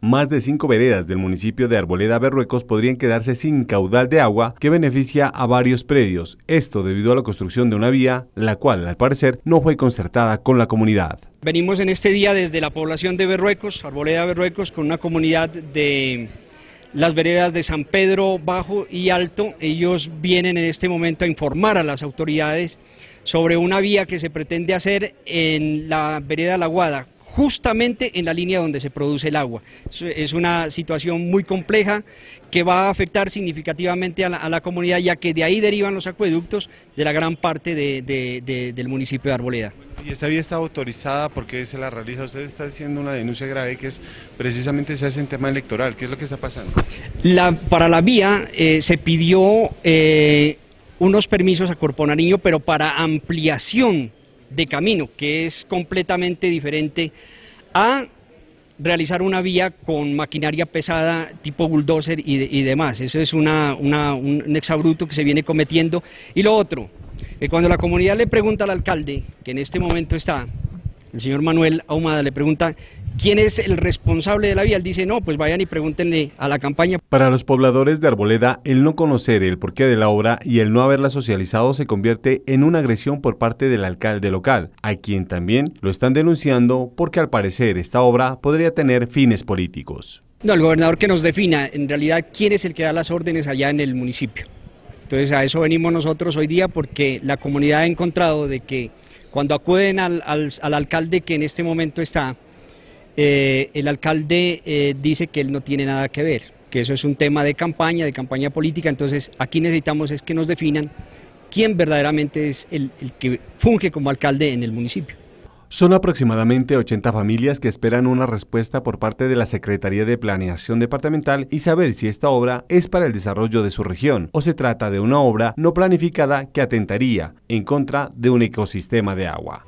más de cinco veredas del municipio de Arboleda Berruecos podrían quedarse sin caudal de agua que beneficia a varios predios, esto debido a la construcción de una vía, la cual al parecer no fue concertada con la comunidad. Venimos en este día desde la población de Berruecos, Arboleda Berruecos, con una comunidad de las veredas de San Pedro Bajo y Alto. Ellos vienen en este momento a informar a las autoridades sobre una vía que se pretende hacer en la vereda La Guada, justamente en la línea donde se produce el agua. Es una situación muy compleja que va a afectar significativamente a la, comunidad, ya que de ahí derivan los acueductos de la gran parte del municipio de Arboleda. ¿Y esta vía está autorizada? porque se la realiza? Usted está haciendo una denuncia grave que es precisamente se hace en tema electoral. ¿Qué es lo que está pasando? para la vía eh, se pidió eh, unos permisos a Corpo Nariño, pero para ampliación de camino, que es completamente diferente a realizar una vía con maquinaria pesada tipo bulldozer y, demás. Eso es un exabruto que se viene cometiendo. Y lo otro, que eh, cuando la comunidad le pregunta al alcalde, que en este momento está el señor Manuel Ahumada le pregunta, ¿quién es el responsable de la vía? Él dice, no, pues vayan y pregúntenle a la campaña. Para los pobladores de Arboleda, el no conocer el porqué de la obra y el no haberla socializado se convierte en una agresión por parte del alcalde local, a quien también lo están denunciando porque al parecer esta obra podría tener fines políticos. No, el gobernador que nos defina en realidad quién es el que da las órdenes allá en el municipio. Entonces a eso venimos nosotros hoy día porque la comunidad ha encontrado de que cuando acuden al, alcalde que en este momento está, eh, el alcalde eh, dice que él no tiene nada que ver, que eso es un tema de campaña, de campaña política, entonces aquí necesitamos es que nos definan quién verdaderamente es el, el que funge como alcalde en el municipio. Son aproximadamente 80 familias que esperan una respuesta por parte de la Secretaría de Planeación Departamental y saber si esta obra es para el desarrollo de su región o se trata de una obra no planificada que atentaría en contra de un ecosistema de agua.